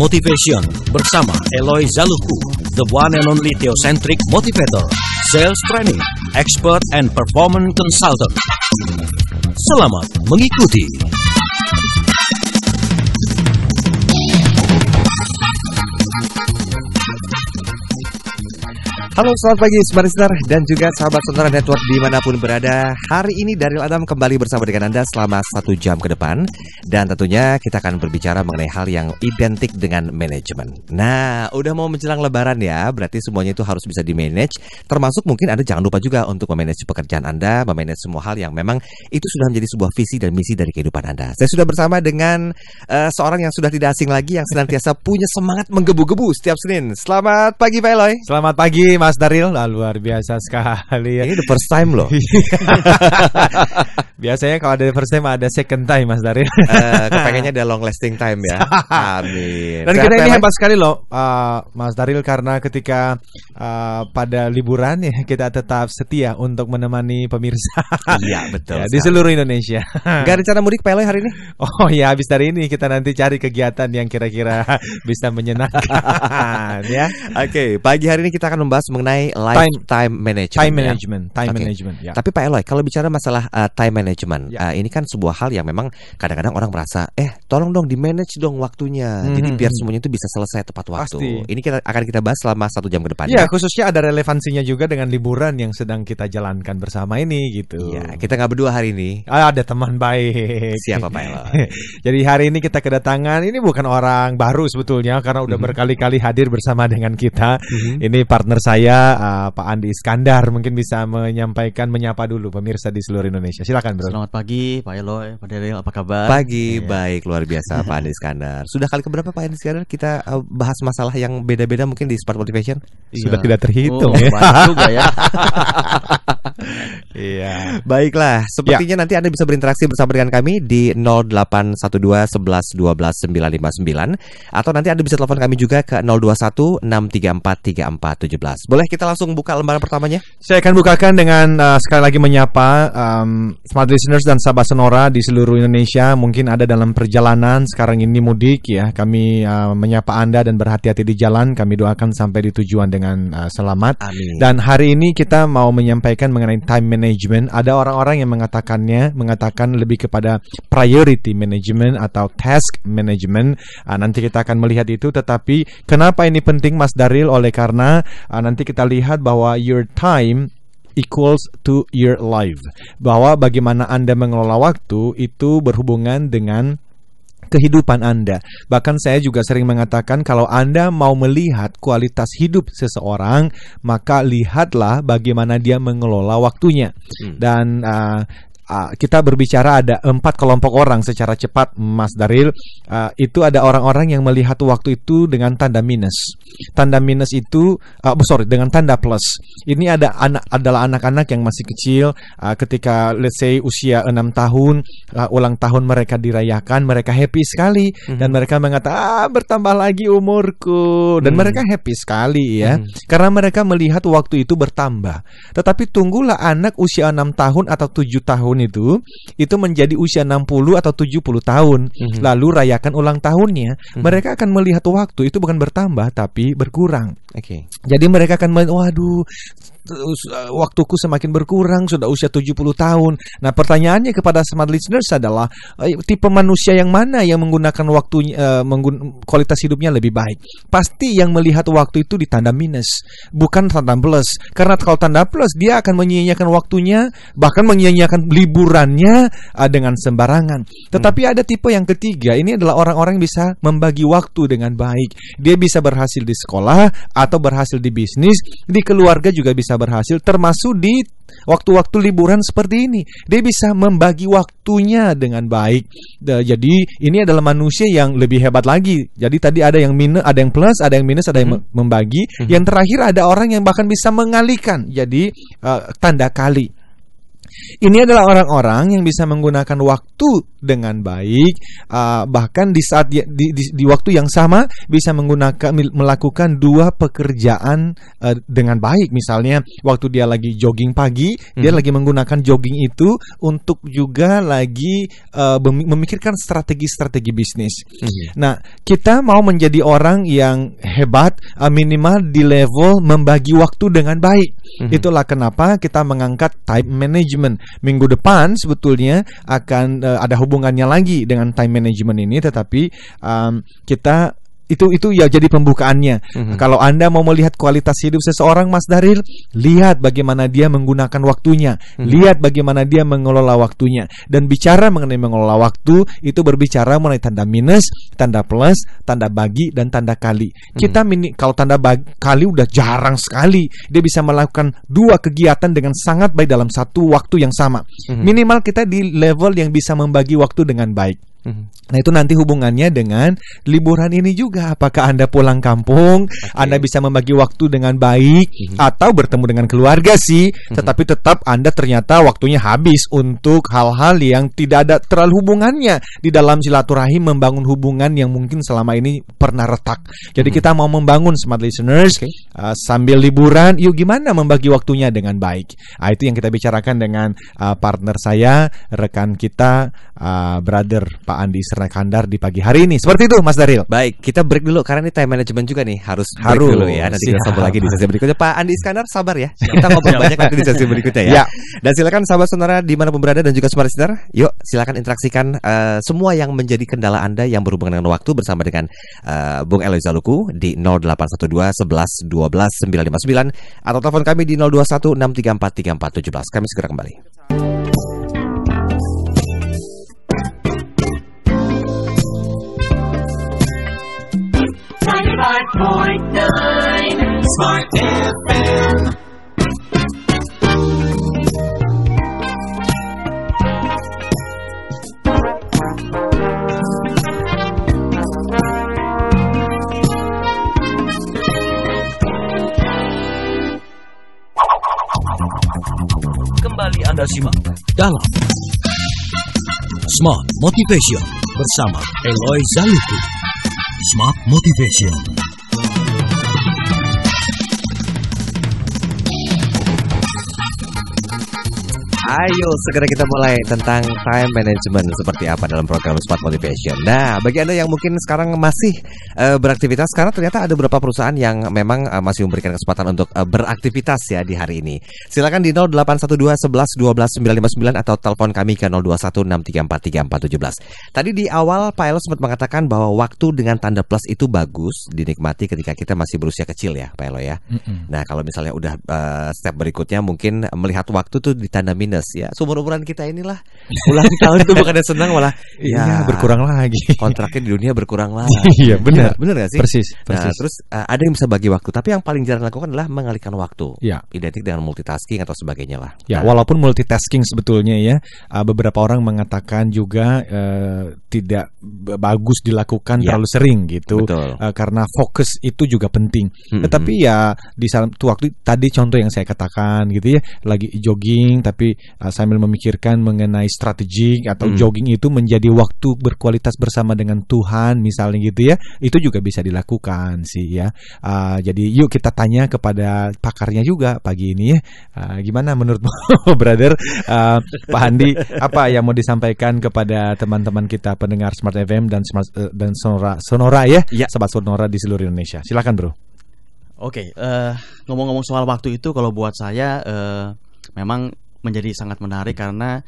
Motivation bersama Eloy Zaluku, the one and only theocentric motivator, sales training, expert and performance consultant. Selamat mengikuti. Halo selamat pagi Listener dan juga sahabat Sonora Network dimanapun berada Hari ini Daryl Adam kembali bersama dengan Anda selama satu jam ke depan Dan tentunya kita akan berbicara mengenai hal yang identik dengan manajemen Nah udah mau menjelang lebaran ya Berarti semuanya itu harus bisa di-manage Termasuk mungkin Anda jangan lupa juga untuk memanage pekerjaan Anda Memanage semua hal yang memang itu sudah menjadi sebuah visi dan misi dari kehidupan Anda Saya sudah bersama dengan uh, seorang yang sudah tidak asing lagi Yang senantiasa punya semangat menggebu-gebu setiap Senin Selamat pagi Pak Eloy Selamat pagi Mas Mas Daril nah, luar biasa sekali ya. Ini the first time loh. Biasanya kalau ada first time ada second time Mas Daril. uh, kepengennya ada long lasting time ya. Amin. Dan kita ini hebat sekali loh uh, Mas Daril karena ketika uh, pada liburan ya kita tetap setia untuk menemani pemirsa. Iya betul. ya, di seluruh Indonesia. Gak rencana mudik Pele hari ini? Oh ya habis dari ini kita nanti cari kegiatan yang kira-kira bisa menyenangkan ya. Oke, okay, pagi hari ini kita akan membahas mengenai lifetime time management. Time ya. management, ya? time okay. management. Ya. Tapi Pak Eloy, kalau bicara masalah uh, time management, ya. uh, ini kan sebuah hal yang memang kadang-kadang orang merasa, eh tolong dong di manage dong waktunya, hmm. jadi hmm, biar hmm. semuanya itu bisa selesai tepat waktu. Pasti. Ini kita akan kita bahas selama satu jam ke depan. Ya, ya, khususnya ada relevansinya juga dengan liburan yang sedang kita jalankan bersama ini gitu. Ya, kita nggak berdua hari ini. Ah, ada teman baik. Siapa Pak Eloy? jadi hari ini kita kedatangan, ini bukan orang baru sebetulnya karena udah mm -hmm. berkali-kali hadir bersama dengan kita. Mm -hmm. Ini partner saya saya uh, Pak Andi Iskandar mungkin bisa menyampaikan menyapa dulu pemirsa di seluruh Indonesia. Silakan, Bro. Selamat pagi, Pak Eloy, Pak Daryl. apa kabar? Pagi, ya. baik, luar biasa Pak Andi Iskandar. Sudah kali keberapa Pak Andi Iskandar kita uh, bahas masalah yang beda-beda mungkin di Smart Motivation? Sudah iya. tidak terhitung oh, ya. juga ya. Iya. Baiklah, sepertinya ya. nanti Anda bisa berinteraksi bersama dengan kami di 0812 11 12 959 atau nanti Anda bisa telepon kami juga ke 021 634 3417. Boleh kita langsung buka lembaran pertamanya? Saya akan bukakan dengan uh, sekali lagi menyapa um, smart listeners dan sahabat sonora di seluruh Indonesia. Mungkin ada dalam perjalanan sekarang ini mudik ya. Kami uh, menyapa Anda dan berhati-hati di jalan. Kami doakan sampai di tujuan dengan uh, selamat. Amin. Dan hari ini kita mau menyampaikan mengenai mengenai time management. Ada orang-orang yang mengatakannya mengatakan lebih kepada priority management atau task management. Uh, nanti kita akan melihat itu. Tetapi kenapa ini penting, Mas Daril? Oleh karena uh, nanti kita lihat bahwa your time equals to your life. Bahwa bagaimana Anda mengelola waktu itu berhubungan dengan kehidupan Anda. Bahkan saya juga sering mengatakan kalau Anda mau melihat kualitas hidup seseorang, maka lihatlah bagaimana dia mengelola waktunya. Hmm. Dan uh, Ah, kita berbicara ada empat kelompok orang secara cepat Mas Daril uh, itu ada orang-orang yang melihat waktu itu dengan tanda minus tanda minus itu uh, sorry dengan tanda plus ini ada anak adalah anak-anak yang masih kecil uh, ketika let's say usia enam tahun uh, ulang tahun mereka dirayakan mereka happy sekali mm -hmm. dan mhm. mereka mengatakan ah, bertambah lagi umurku dan mm mereka happy sekali ya mm karena mereka melihat waktu itu bertambah tetapi tunggulah anak usia enam tahun atau tujuh tahun itu itu menjadi usia 60 atau 70 tahun mm -hmm. lalu rayakan ulang tahunnya, mm -hmm. mereka akan melihat waktu itu bukan bertambah tapi berkurang. Oke. Okay. Jadi mereka akan waduh Eh, waktuku semakin berkurang, sudah usia 70 tahun. Nah, pertanyaannya kepada smart listeners adalah eh, tipe manusia yang mana yang menggunakan waktunya eh, menggun kualitas hidupnya lebih baik? Pasti yang melihat waktu itu di tanda minus, bukan tanda plus. Karena kalau tanda plus dia akan menyia-nyiakan waktunya, bahkan menyia-nyiakan liburannya dengan sembarangan. Tetapi hmm. ada tipe yang ketiga, ini adalah orang-orang yang bisa membagi waktu dengan baik. Dia bisa berhasil di sekolah atau berhasil di bisnis, di keluarga juga bisa bisa berhasil termasuk di waktu-waktu liburan seperti ini. Dia bisa membagi waktunya dengan baik. Jadi ini adalah manusia yang lebih hebat lagi. Jadi tadi ada yang minus, ada yang plus, ada yang minus, ada yang mm-hmm. membagi. Mm-hmm. Yang terakhir ada orang yang bahkan bisa mengalihkan. Jadi uh, tanda kali. Ini adalah orang-orang yang bisa menggunakan waktu dengan baik, uh, bahkan di saat di, di, di waktu yang sama bisa menggunakan melakukan dua pekerjaan uh, dengan baik. Misalnya waktu dia lagi jogging pagi, hmm. dia mhm. lagi menggunakan jogging itu untuk juga lagi uh, memikirkan strategi-strategi bisnis. Hmm. Nah, kita mau menjadi orang yang hebat uh, minimal di level membagi waktu dengan baik. Hmm. Itulah kenapa kita mengangkat time management management. Minggu depan sebetulnya akan uh, ada hubungannya lagi dengan time management ini, tetapi um, kita itu itu ya jadi pembukaannya. Mm-hmm. Kalau Anda mau melihat kualitas hidup seseorang Mas Darir, lihat bagaimana dia menggunakan waktunya, mm-hmm. lihat bagaimana dia mengelola waktunya dan bicara mengenai mengelola waktu itu berbicara mengenai tanda minus, tanda plus, tanda bagi dan tanda kali. Mm-hmm. Kita mini kalau tanda bagi, kali udah jarang sekali dia bisa melakukan dua kegiatan dengan sangat baik dalam satu waktu yang sama. Mm-hmm. Minimal kita di level yang bisa membagi waktu dengan baik. Mm-hmm. Nah itu nanti hubungannya dengan liburan ini juga apakah Anda pulang kampung, okay. Anda bisa membagi waktu dengan baik -hmm. atau bertemu dengan keluarga sih, -hmm. tetapi tetap Anda ternyata waktunya habis untuk hal-hal yang tidak ada terlalu hubungannya di dalam silaturahim membangun hubungan yang mungkin selama ini pernah retak. Jadi -hmm. kita mau membangun smart listeners okay. uh, sambil liburan, yuk gimana membagi waktunya dengan baik. Nah, itu yang kita bicarakan dengan uh, partner saya, rekan kita, uh, brother Pak Andi kandar di pagi hari ini. Seperti itu Mas Daril. Baik, kita break dulu karena ini time management juga nih. Harus break harus dulu ya. Nanti kita sambung lagi di sesi berikutnya. Pak Andi Iskandar sabar ya. Kita ngobrol banyak nanti di sesi berikutnya ya. ya. Dan silakan sahabat saudara di mana pun berada dan juga smart listener, yuk silakan interaksikan uh, semua yang menjadi kendala Anda yang berhubungan dengan waktu bersama dengan uh, Bung eloy zaluku di 0812 11 12 959 atau telepon kami di 021 634 3417. Kami segera kembali. 105.9 Smart FM. Kembali Anda simak dalam Smart Motivation bersama Eloy Zaluku. Smart Motivation Ayo segera kita mulai tentang time management seperti apa dalam program Smart Motivation. Nah, bagi Anda yang mungkin sekarang masih uh, beraktivitas karena ternyata ada beberapa perusahaan yang memang uh, masih memberikan kesempatan untuk uh, beraktivitas ya di hari ini. Silakan di 0812 11 12 959 atau telepon kami ke 0216343417. Tadi di awal Pak Elo sempat mengatakan bahwa waktu dengan tanda plus itu bagus dinikmati ketika kita masih berusia kecil ya, Pak Elo ya. Mm -hmm. Nah, kalau misalnya udah uh, step berikutnya mungkin melihat waktu tuh di minus yes ya. sumur umuran kita inilah ulang tahun itu bukannya senang malah ya, ya berkurang lagi. Kontraknya di dunia berkurang lagi. Iya, iya benar. Ya, benar gak sih? Persis. Nah, persis. Nah, terus uh, ada yang bisa bagi waktu, tapi yang paling jarang lakukan adalah mengalihkan waktu. Ya. Identik dengan multitasking atau sebagainya lah. Ya, nah. walaupun multitasking sebetulnya ya uh, beberapa orang mengatakan juga uh, tidak bagus dilakukan ya. terlalu sering gitu. Betul. Uh, karena fokus itu juga penting. hmm Tetapi ya di saat waktu tadi contoh yang saya katakan gitu ya, lagi jogging tapi uh, sambil memikirkan mengenai strategi atau hmm. jogging itu menjadi waktu berkualitas bersama dengan Tuhan misalnya gitu ya itu juga bisa dilakukan sih ya uh, jadi yuk kita tanya kepada pakarnya juga pagi ini ya uh, gimana menurut brother uh, Pak Handi apa yang mau disampaikan kepada teman-teman kita pendengar Smart FM dan Smart, uh, dan Sonora Sonora ya, ya sobat Sonora di seluruh Indonesia silakan bro Oke, okay, uh, ngomong-ngomong soal waktu itu, kalau buat saya uh, memang menjadi sangat menarik karena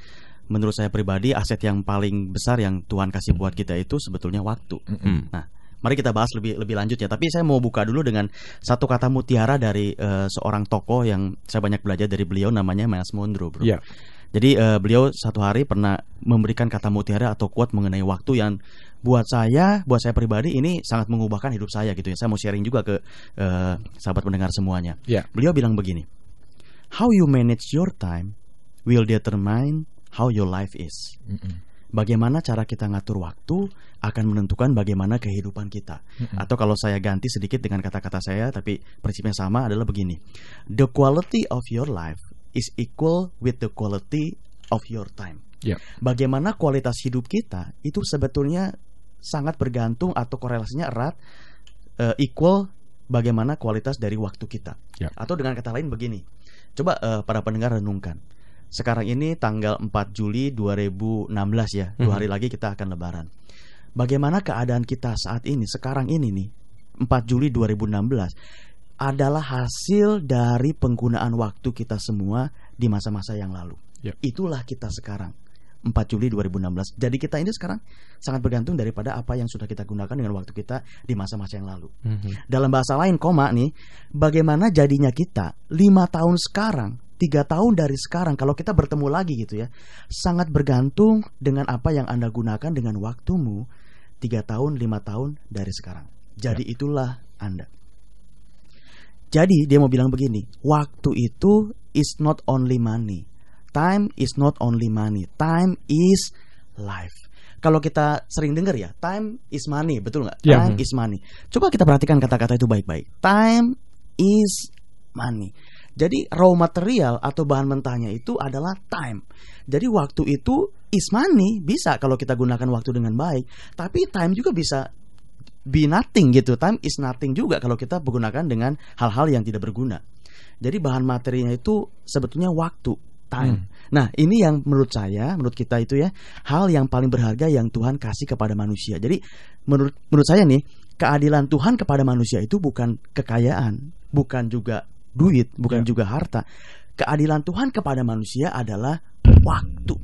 menurut saya pribadi aset yang paling besar yang Tuhan kasih buat kita itu sebetulnya waktu. Mm -hmm. Nah, mari kita bahas lebih lebih lanjut ya. Tapi saya mau buka dulu dengan satu kata mutiara dari uh, seorang tokoh yang saya banyak belajar dari beliau namanya Miles Mondro, Bro. Yeah. Jadi uh, beliau satu hari pernah memberikan kata mutiara atau kuat mengenai waktu yang buat saya, buat saya pribadi ini sangat mengubahkan hidup saya gitu ya. Saya mau sharing juga ke uh, sahabat pendengar semuanya. Yeah. Beliau bilang begini, How you manage your time will determine how your life is. Mm -mm. Bagaimana cara kita ngatur waktu akan menentukan bagaimana kehidupan kita. Atau kalau saya ganti sedikit dengan kata-kata saya, tapi prinsipnya sama adalah begini: the quality of your life is equal with the quality of your time. Yeah. Bagaimana kualitas hidup kita itu sebetulnya sangat bergantung atau korelasinya erat uh, equal bagaimana kualitas dari waktu kita. Yeah. Atau dengan kata lain begini, coba uh, para pendengar renungkan sekarang ini tanggal 4 Juli 2016 ya, dua mhm. hari lagi kita akan lebaran. Bagaimana keadaan kita saat ini, sekarang ini nih, 4 Juli 2016 adalah hasil dari penggunaan waktu kita semua di masa-masa yang lalu. Yep. Ya. Itulah kita sekarang. 4 Juli 2016. Jadi kita ini sekarang sangat bergantung daripada apa yang sudah kita gunakan dengan waktu kita di masa-masa yang lalu. Mm -hmm. Dalam bahasa lain, koma nih, bagaimana jadinya kita lima tahun sekarang tiga tahun dari sekarang kalau kita bertemu lagi gitu ya sangat bergantung dengan apa yang anda gunakan dengan waktumu tiga tahun lima tahun dari sekarang jadi ya. itulah anda jadi dia mau bilang begini waktu itu is not only money time is not only money time is life kalau kita sering dengar ya time is money betul nggak yeah. time is money coba kita perhatikan kata-kata itu baik-baik time is money jadi raw material atau bahan mentahnya itu adalah time. Jadi waktu itu is money bisa kalau kita gunakan waktu dengan baik, tapi time juga bisa be nothing gitu. Time is nothing juga kalau kita menggunakan dengan hal-hal yang tidak berguna. Jadi bahan materinya itu sebetulnya waktu, time. Hmm. Nah, ini yang menurut saya, menurut kita itu ya, hal yang paling berharga yang Tuhan kasih kepada manusia. Jadi menurut menurut saya nih, keadilan Tuhan kepada manusia itu bukan kekayaan, bukan juga duit, bukan yeah. juga harta. Keadilan Tuhan kepada manusia adalah waktu.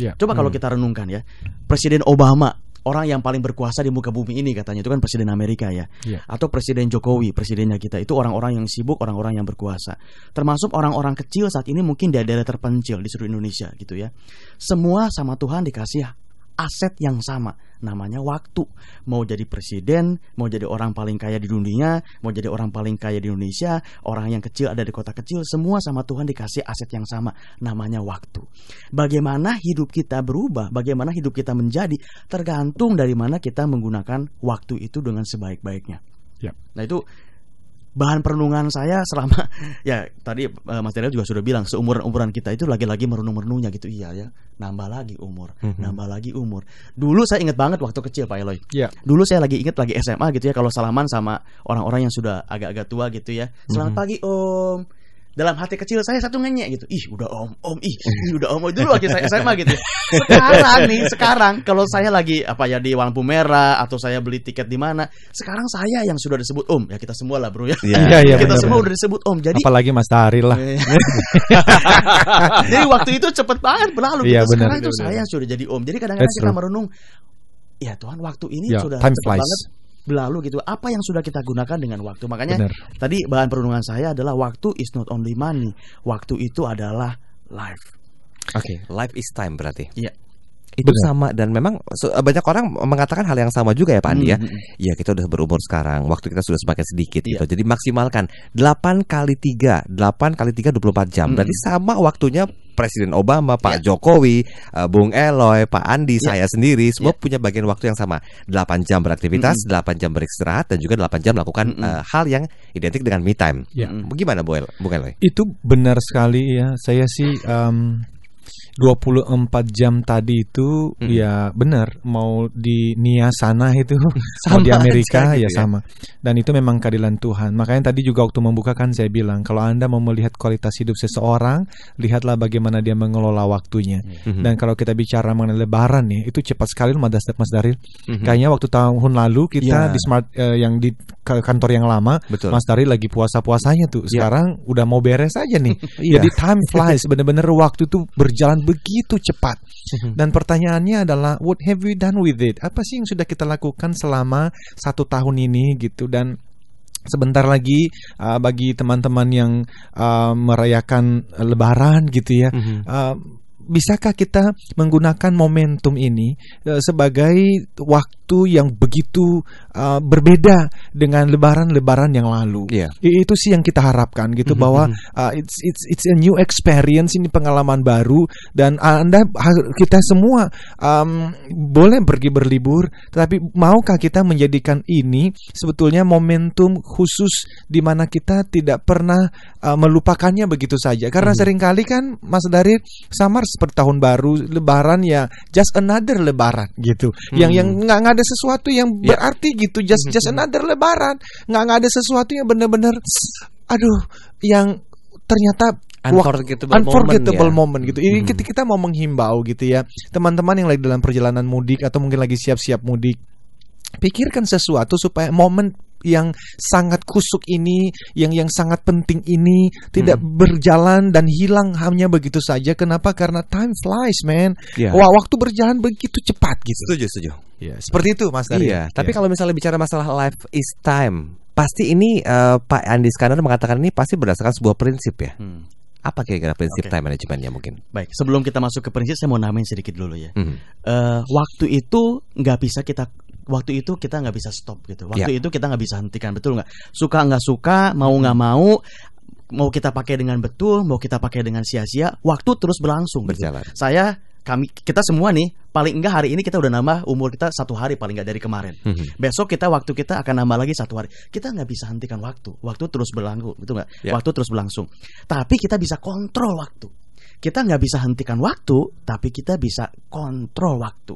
Yeah. Coba kalau hmm. kita renungkan ya, Presiden Obama orang yang paling berkuasa di muka bumi ini katanya itu kan presiden Amerika ya yeah. atau presiden Jokowi presidennya kita itu orang-orang yang sibuk orang-orang yang berkuasa termasuk orang-orang kecil saat ini mungkin di daerah terpencil di seluruh Indonesia gitu ya semua sama Tuhan dikasih aset yang sama namanya waktu. Mau jadi presiden, mau jadi orang paling kaya di dunia, mau jadi orang paling kaya di Indonesia, orang yang kecil ada di kota kecil, semua sama Tuhan dikasih aset yang sama, namanya waktu. Bagaimana hidup kita berubah, bagaimana hidup kita menjadi tergantung dari mana kita menggunakan waktu itu dengan sebaik-baiknya. Yep. Ya. Nah itu bahan perenungan saya selama ya tadi uh, Mas Daniel juga sudah bilang seumuran umuran kita itu lagi-lagi merenung merenungnya gitu iya ya nambah lagi umur mhm. nambah lagi umur dulu saya ingat banget waktu kecil Pak Eloy yeah. dulu saya lagi ingat lagi SMA gitu ya kalau salaman sama orang-orang yang sudah agak-agak tua gitu ya selamat mm-hmm. pagi Om dalam hati kecil saya satu ngenyek gitu ih udah om om ih, ih udah om dulu waktu saya SMA gitu sekarang nih sekarang kalau saya lagi apa ya di lampu merah atau saya beli tiket di mana sekarang saya yang sudah disebut om ya kita semua lah bro ya, ya, ya kita bener, semua bener. udah disebut om jadi apalagi Mas Tari lah eh. jadi waktu itu cepet banget berlalu ya, gitu. sekarang bener, itu bener. saya yang sudah jadi om jadi kadang-kadang kita merenung ya Tuhan waktu ini ya, sudah time banget berlalu gitu. Apa yang sudah kita gunakan dengan waktu? Makanya Bener. tadi bahan perundungan saya adalah waktu is not only money. Waktu itu adalah life. Oke, okay, life is time berarti. Iya itu Benar. sama dan memang eh, banyak orang mengatakan hal yang sama juga ya Pak Andi ya. hmm. ya. Iya, kita udah berumur sekarang, waktu kita sudah semakin sedikit yeah. gitu. Jadi maksimalkan 8 kali 3, 8 kali 3 24 jam. Hmm. Berarti hmm. sama waktunya Presiden Obama, Pak yeah. Jokowi, uh, Bung Eloy, Pak Andi, yeah. saya sendiri semua yeah. punya bagian waktu yang sama. 8 jam beraktivitas, mm -hmm. 8 jam beristirahat dan juga 8 jam melakukan mm -hmm. uh, hal yang identik dengan me time. Yeah. Bagaimana Bung Eloy? Itu benar sekali ya. Saya sih um, 24 jam tadi itu hmm. ya benar mau di Nia sana itu sama mau di Amerika aja, gitu ya ya sama dan itu memang keadilan Tuhan makanya tadi juga waktu membuka kan saya bilang kalau anda mau melihat kualitas hidup seseorang lihatlah bagaimana dia mengelola waktunya hmm. dan kalau kita bicara mengenai Lebaran nih itu cepat sekali Mas Mas Daril hmm. kayaknya waktu tahun lalu kita yeah. di smart eh, yang di kantor yang lama Betul. Mas Daril lagi puasa puasanya tuh ya. sekarang yeah. udah mau beres aja nih iya. jadi time flies bener-bener waktu tuh ber berjalan begitu cepat. Mhm. Dan pertanyaannya adalah what have we done with it? Apa sih yang sudah kita lakukan selama satu tahun ini gitu dan sebentar lagi uh, bagi teman-teman yang uh, merayakan Lebaran gitu ya. Mhm. Ah, bisakah kita menggunakan momentum ini eh, sebagai waktu yang begitu uh, berbeda dengan lebaran-lebaran yang lalu? Yeah. Itu sih yang kita harapkan gitu mm -hmm. bahwa uh, it's it's it's a new experience ini pengalaman baru dan Anda kita semua um, boleh pergi berlibur tetapi maukah kita menjadikan ini sebetulnya momentum khusus di mana kita tidak pernah uh, melupakannya begitu saja karena mm -hmm. seringkali kan Mas Dari samar seperti tahun baru lebaran ya just another lebaran gitu hmm. yang yang nggak ada sesuatu yang yeah. berarti gitu just hmm, just hmm. another lebaran nggak nggak ada sesuatu yang benar-benar aduh yang ternyata unforgettable, unforgettable moment, moment ya. moment gitu. Ini hmm. kita mau menghimbau gitu ya, teman-teman yang lagi dalam perjalanan mudik atau mungkin lagi siap-siap mudik, pikirkan sesuatu supaya momen yang sangat kusuk ini, yang yang sangat penting ini tidak hmm. berjalan dan hilang hanya begitu saja. Kenapa? Karena time flies, man. Yeah. Wah, waktu berjalan begitu cepat gitu. Setuju, setuju. Yeah, Seperti itu, Mas Dari. Iya, tapi yeah. kalau misalnya bicara masalah life is time, pasti ini uh, Pak Andi Skandar mengatakan ini pasti berdasarkan sebuah prinsip ya. Hmm. Apa kira-kira prinsip okay. time managementnya mungkin? Baik, sebelum kita masuk ke prinsip, saya mau namain sedikit dulu ya. Hmm. Uh, waktu itu nggak bisa kita waktu itu kita nggak bisa stop gitu waktu yeah. itu kita nggak bisa hentikan betul nggak suka nggak suka mau nggak mau mau kita pakai dengan betul mau kita pakai dengan sia-sia waktu terus berlangsung gitu. berjalan gitu. saya kami kita semua nih paling enggak hari ini kita udah nambah umur kita satu hari paling enggak dari kemarin mm hmm. besok kita waktu kita akan nambah lagi satu hari kita nggak bisa hentikan waktu waktu terus berlangsung betul nggak yeah. waktu terus berlangsung tapi kita bisa kontrol waktu kita nggak bisa hentikan waktu tapi kita bisa kontrol waktu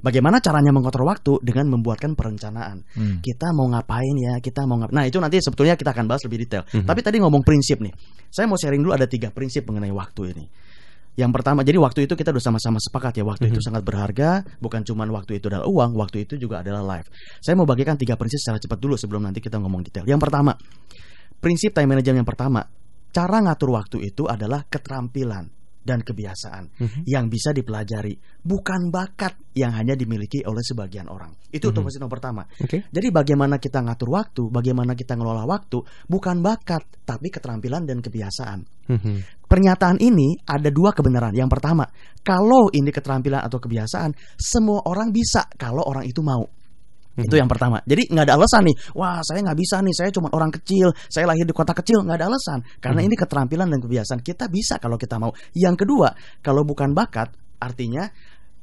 Bagaimana caranya mengotor waktu dengan membuatkan perencanaan. Hmm. Kita mau ngapain ya? Kita mau ngapain? Nah, itu nanti sebetulnya kita akan bahas lebih detail. Hmm. Tapi tadi ngomong prinsip nih. Saya mau sharing dulu ada tiga prinsip mengenai waktu ini. Yang pertama, jadi waktu itu kita udah sama-sama sepakat ya, waktu mm -hmm. itu sangat berharga, bukan cuma waktu itu adalah uang, waktu itu juga adalah life. Saya mau bagikan tiga prinsip secara cepat dulu sebelum nanti kita ngomong detail. Yang pertama, prinsip time management yang pertama, cara ngatur waktu itu adalah keterampilan dan kebiasaan mm-hmm. yang bisa dipelajari, bukan bakat yang hanya dimiliki oleh sebagian orang. Itu mm-hmm. nomor pertama. Okay. Jadi bagaimana kita ngatur waktu, bagaimana kita ngelola waktu, bukan bakat tapi keterampilan dan kebiasaan. Mm-hmm. Pernyataan ini ada dua kebenaran. Yang pertama, kalau ini keterampilan atau kebiasaan, semua orang bisa kalau orang itu mau. Hmm. Itu yang pertama. Jadi nggak ada alasan nih. Wah, saya nggak bisa nih. Saya cuma orang kecil. Saya lahir di kota kecil. Nggak ada alasan. Karena hmm. ini keterampilan dan kebiasaan. Kita bisa kalau kita mau. Yang kedua, kalau bukan bakat, artinya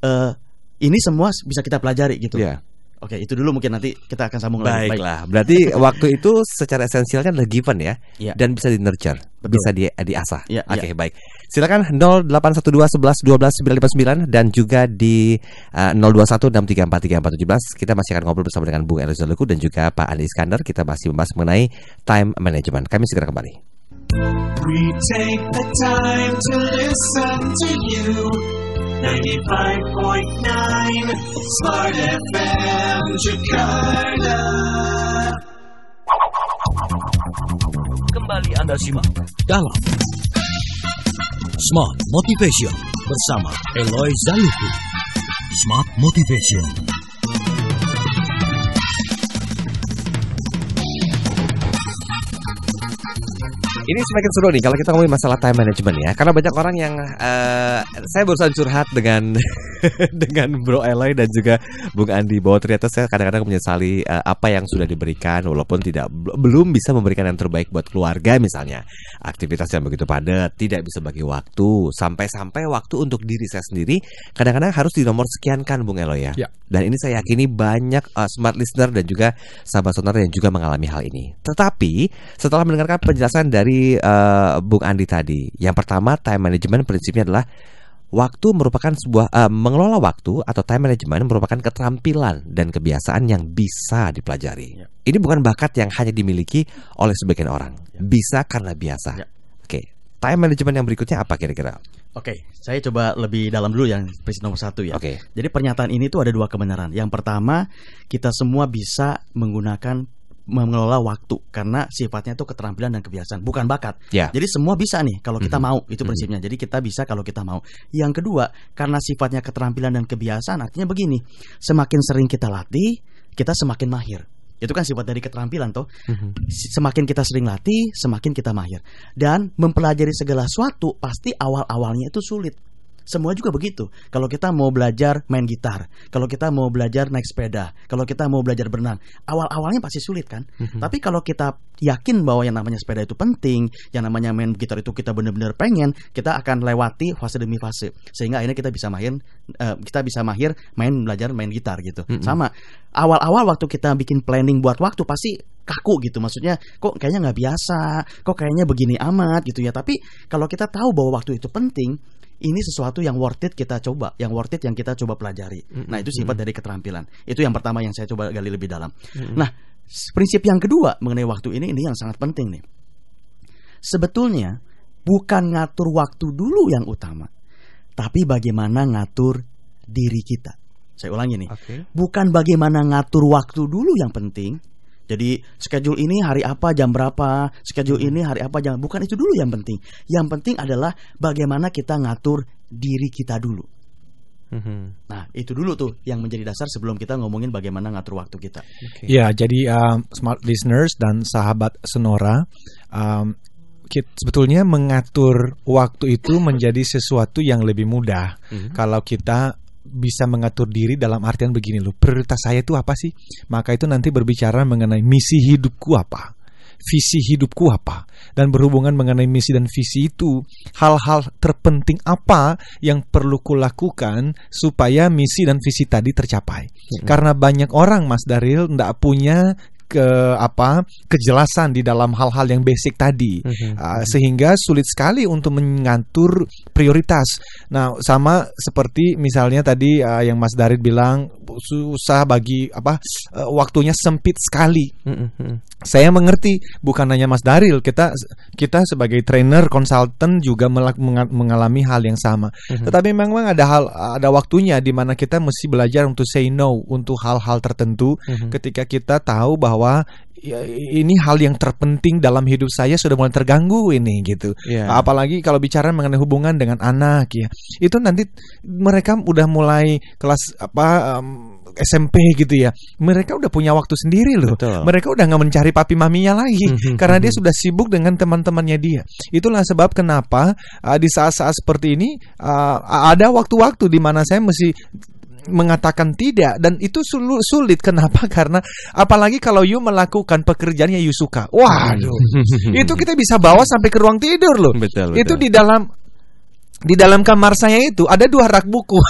uh, ini semua bisa kita pelajari gitu. Yeah. Oke, itu dulu mungkin nanti kita akan sambung Baiklah. lagi. Baiklah, berarti waktu itu secara esensialnya adalah given ya, ya. dan bisa di nurture, Betul. bisa di eh, diasah. Ya, Oke, okay, ya. baik. Silakan 0812 11 12 959 dan juga di eh, uh, 021 Kita masih akan ngobrol bersama dengan Bung Eliza Luku dan juga Pak Andi Iskandar. Kita masih membahas mengenai time management. Kami segera kembali. We take the time to listen to you. 95.9 Smart FM Jakarta. Kembali Anda simak dalam Smart Motivation bersama Eloy Zayuku. Smart Motivation Ini semakin seru nih kalau kita ngomongin masalah time management ya, karena banyak orang yang uh, saya barusan curhat dengan dengan Bro Eloy dan juga Bung Andi bahwa ternyata saya kadang-kadang menyesali uh, apa yang sudah diberikan walaupun tidak belum bisa memberikan yang terbaik buat keluarga misalnya. Aktivitas yang begitu padat, tidak bisa bagi waktu, sampai-sampai waktu untuk diri saya sendiri kadang-kadang harus di nomor sekian kan Bung Eloy ya. ya. Dan ini saya yakini banyak uh, smart listener dan juga sahabat sonar yang juga mengalami hal ini. Tetapi setelah mendengarkan penjelasan dari uh, Bung Andi tadi. Yang pertama, time management prinsipnya adalah waktu merupakan sebuah uh, mengelola waktu atau time management merupakan keterampilan dan kebiasaan yang bisa dipelajari. Ya. Ini bukan bakat yang hanya dimiliki oleh sebagian orang. Ya. Bisa karena biasa. Ya. Oke, time management yang berikutnya apa kira-kira? Oke, saya coba lebih dalam dulu yang prinsip nomor satu ya. Oke. Jadi pernyataan ini tuh ada dua kebenaran. Yang pertama, kita semua bisa menggunakan mengelola waktu karena sifatnya itu keterampilan dan kebiasaan bukan bakat. Yeah. Jadi semua bisa nih kalau kita mm -hmm. mau itu mhm. prinsipnya. Mm -hmm. Jadi kita bisa kalau kita mau. Yang kedua karena sifatnya keterampilan dan kebiasaan artinya begini semakin sering kita latih kita semakin mahir itu kan sifat dari keterampilan toh mhm. semakin kita sering latih semakin kita mahir dan mempelajari segala sesuatu pasti awal awalnya itu sulit semua juga begitu. Kalau kita mau belajar main gitar, kalau kita mau belajar naik sepeda, kalau kita mau belajar berenang, awal-awalnya pasti sulit kan. Mm-hmm. Tapi kalau kita yakin bahwa yang namanya sepeda itu penting, yang namanya main gitar itu kita benar-benar pengen, kita akan lewati fase demi fase sehingga akhirnya kita bisa main uh, kita bisa mahir main belajar main gitar gitu. Mm-hmm. Sama awal-awal waktu kita bikin planning buat waktu pasti kaku gitu maksudnya kok kayaknya nggak biasa kok kayaknya begini amat gitu ya tapi kalau kita tahu bahwa waktu itu penting ini sesuatu yang worth it kita coba, yang worth it yang kita coba pelajari. Mm-hmm. Nah, itu sifat mm-hmm. dari keterampilan. Itu yang pertama yang saya coba gali lebih dalam. Mm-hmm. Nah, prinsip yang kedua mengenai waktu ini ini yang sangat penting nih. Sebetulnya bukan ngatur waktu dulu yang utama, tapi bagaimana ngatur diri kita. Saya ulangi nih. Okay. Bukan bagaimana ngatur waktu dulu yang penting, jadi schedule ini hari apa jam berapa, schedule hmm. ini hari apa jam bukan itu dulu yang penting. Yang penting adalah bagaimana kita ngatur diri kita dulu. Hmm. Nah itu dulu tuh yang menjadi dasar sebelum kita ngomongin bagaimana ngatur waktu kita. Okay. Ya jadi um, smart listeners dan sahabat Senora, um, sebetulnya mengatur waktu itu menjadi sesuatu yang lebih mudah mm-hmm. kalau kita bisa mengatur diri dalam artian begini loh prioritas saya itu apa sih maka itu nanti berbicara mengenai misi hidupku apa visi hidupku apa dan berhubungan mengenai misi dan visi itu hal-hal terpenting apa yang perlu kulakukan supaya misi dan visi tadi tercapai hmm karena banyak orang Mas Daril tidak punya ke apa kejelasan di dalam hal-hal yang basic tadi mm-hmm. uh, sehingga sulit sekali untuk mengatur prioritas. Nah sama seperti misalnya tadi uh, yang Mas Darit bilang susah bagi apa uh, waktunya sempit sekali. Mm -hmm. Saya mengerti bukan hanya Mas Daril, kita kita sebagai trainer konsultan juga mengalami hal yang sama. Mm -hmm. Tetapi memang ada hal ada waktunya di mana kita mesti belajar untuk say no untuk hal-hal tertentu mm -hmm. ketika kita tahu bahwa ini hal yang terpenting dalam hidup saya sudah mulai terganggu ini gitu. Yeah. Apalagi kalau bicara mengenai hubungan dengan anak ya. Itu nanti mereka udah mulai kelas apa um, SMP gitu ya mereka udah punya waktu sendiri loh Betul. mereka udah nggak mencari papi maminya lagi hmm, hmm, karena hmm, dia sudah sibuk dengan teman-temannya dia itulah sebab kenapa uh, di saat-saat seperti ini uh, ada waktu-waktu di mana saya mesti mengatakan tidak dan itu sulit, kenapa karena apalagi kalau you melakukan pekerjaan yang you suka waduh itu kita bisa bawa sampai ke ruang tidur loh betul, betul. itu di dalam di dalam kamar saya itu ada dua rak buku.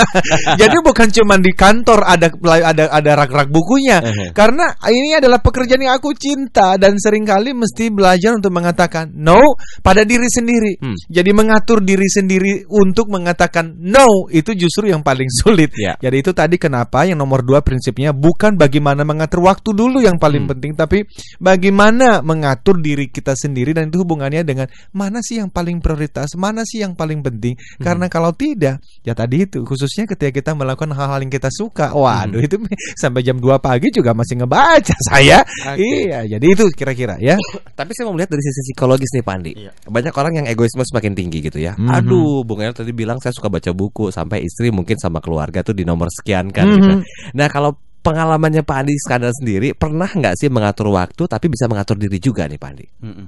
Jadi bukan cuma di kantor ada ada ada rak-rak bukunya. Karena ini adalah pekerjaan yang aku cinta dan seringkali mesti belajar untuk mengatakan no pada diri sendiri. Hmm. Jadi mengatur diri sendiri untuk mengatakan no itu justru yang paling sulit. Yeah. Jadi itu tadi kenapa yang nomor dua prinsipnya bukan bagaimana mengatur waktu dulu yang paling hmm. penting tapi bagaimana mengatur diri kita sendiri dan itu hubungannya dengan mana sih yang paling prioritas, mana sih yang paling paling penting hmm. karena kalau tidak ya tadi itu khususnya ketika kita melakukan hal-hal yang kita suka waduh hmm. itu sampai jam 2 pagi juga masih ngebaca saya okay. iya jadi itu kira-kira ya tapi saya mau melihat dari sisi psikologis nih Pandi iya. banyak orang yang egoisme semakin tinggi gitu ya hmm. aduh Bung El tadi bilang saya suka baca buku sampai istri mungkin sama keluarga tuh di nomor sekian kan gitu. hmm. gitu. nah kalau pengalamannya Pak Andi Skandar sendiri pernah nggak sih mengatur waktu tapi bisa mengatur diri juga nih Pak Andi? Mm -mm.